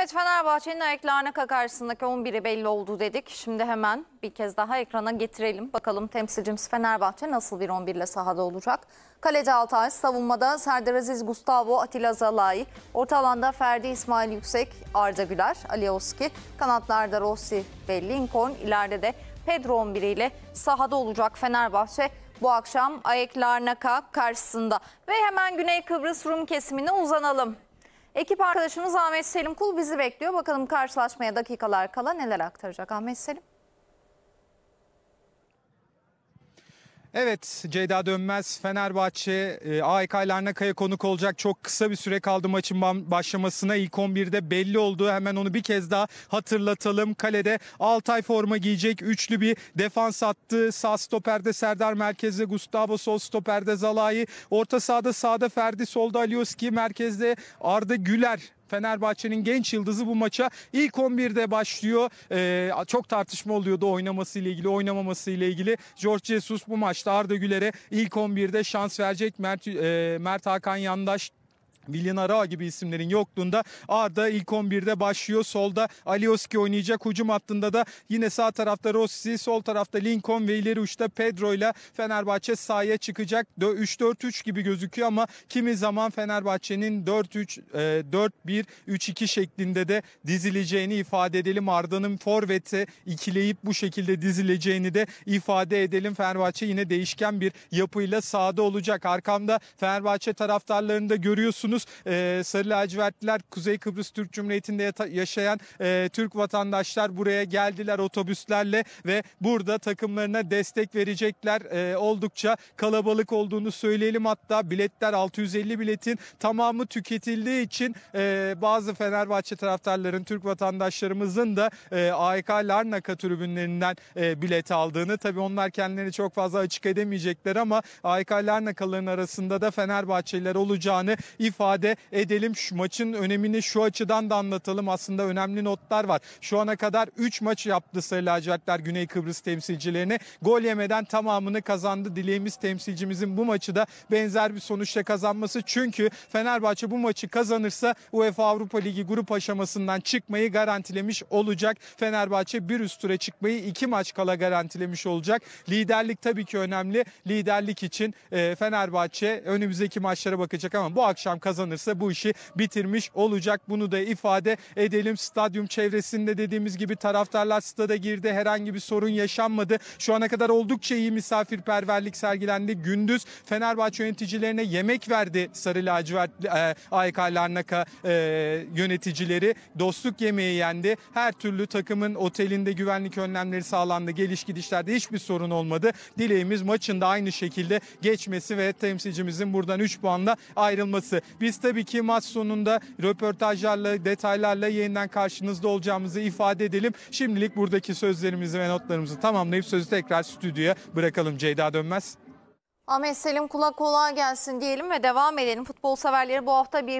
Evet Fenerbahçe'nin ayaklarına karşısındaki 11'i belli oldu dedik. Şimdi hemen bir kez daha ekrana getirelim. Bakalım temsilcimiz Fenerbahçe nasıl bir 11 ile sahada olacak? Kaleci Altay, savunmada Serdar Aziz Gustavo, Atilla Zalay, orta alanda Ferdi İsmail Yüksek, Arda Güler, Alioski, kanatlarda Rossi ve Lincoln, ileride de Pedro 11 ile sahada olacak Fenerbahçe bu akşam Ayek Larnaka karşısında. Ve hemen Güney Kıbrıs Rum kesimine uzanalım. Ekip arkadaşımız Ahmet Selim Kul bizi bekliyor. Bakalım karşılaşmaya dakikalar kala neler aktaracak Ahmet Selim. Evet Ceyda Dönmez Fenerbahçe e, AEK Larnaka'ya konuk olacak. Çok kısa bir süre kaldı maçın başlamasına. İlk 11'de belli oldu. Hemen onu bir kez daha hatırlatalım. Kalede Altay forma giyecek. Üçlü bir defans attı. Sağ stoperde Serdar Merkez'de Gustavo. Sol stoperde Zalai. Orta sahada sağda Ferdi. Solda Alioski. Merkezde Arda Güler Fenerbahçe'nin genç yıldızı bu maça ilk 11'de başlıyor. Ee, çok tartışma oluyordu oynaması ile ilgili, oynamaması ile ilgili. George Jesus bu maçta Arda Güler'e ilk 11'de şans verecek. Mert, e, Mert Hakan Yandaş Willian Arao gibi isimlerin yokluğunda Arda ilk 11'de başlıyor. Solda Alioski oynayacak. Hücum hattında da yine sağ tarafta Rossi, sol tarafta Lincoln ve ileri uçta Pedro ile Fenerbahçe sahaya çıkacak. 3-4-3 gibi gözüküyor ama kimi zaman Fenerbahçe'nin 4-3-4-1-3-2 e, şeklinde de dizileceğini ifade edelim. Arda'nın forvete ikileyip bu şekilde dizileceğini de ifade edelim. Fenerbahçe yine değişken bir yapıyla sahada olacak. Arkamda Fenerbahçe taraftarlarını da görüyorsunuz biliyorsunuz. E, Sarı lacivertliler Kuzey Kıbrıs Türk Cumhuriyeti'nde yaşayan e, Türk vatandaşlar buraya geldiler otobüslerle ve burada takımlarına destek verecekler. E, oldukça kalabalık olduğunu söyleyelim hatta biletler 650 biletin tamamı tüketildiği için e, bazı Fenerbahçe taraftarların Türk vatandaşlarımızın da e, AYK Larnaka tribünlerinden e, bilet aldığını tabi onlar kendilerini çok fazla açık edemeyecekler ama AYK Larnakaların arasında da Fenerbahçeliler olacağını ifade ifade edelim. Şu maçın önemini şu açıdan da anlatalım. Aslında önemli notlar var. Şu ana kadar 3 maç yaptı Sarı Güney Kıbrıs temsilcilerine. Gol yemeden tamamını kazandı. Dileğimiz temsilcimizin bu maçı da benzer bir sonuçla kazanması. Çünkü Fenerbahçe bu maçı kazanırsa UEFA Avrupa Ligi grup aşamasından çıkmayı garantilemiş olacak. Fenerbahçe bir üst tura çıkmayı iki maç kala garantilemiş olacak. Liderlik tabii ki önemli. Liderlik için e, Fenerbahçe önümüzdeki maçlara bakacak ama bu akşam kazanacak kazanırsa bu işi bitirmiş olacak. Bunu da ifade edelim. Stadyum çevresinde dediğimiz gibi taraftarlar stada girdi. Herhangi bir sorun yaşanmadı. Şu ana kadar oldukça iyi misafirperverlik sergilendi. Gündüz Fenerbahçe yöneticilerine yemek verdi Sarı Lacivert e, AYK Larnaka e, yöneticileri. Dostluk yemeği yendi. Her türlü takımın otelinde güvenlik önlemleri sağlandı. Geliş gidişlerde hiçbir sorun olmadı. Dileğimiz maçın da aynı şekilde geçmesi ve temsilcimizin buradan 3 puanla ayrılması. Biz tabii ki maç sonunda röportajlarla, detaylarla yeniden karşınızda olacağımızı ifade edelim. Şimdilik buradaki sözlerimizi ve notlarımızı tamamlayıp sözü tekrar stüdyoya bırakalım Ceyda Dönmez. Ahmet Selim kulak kulağa gelsin diyelim ve devam edelim. Futbol severleri bu hafta bir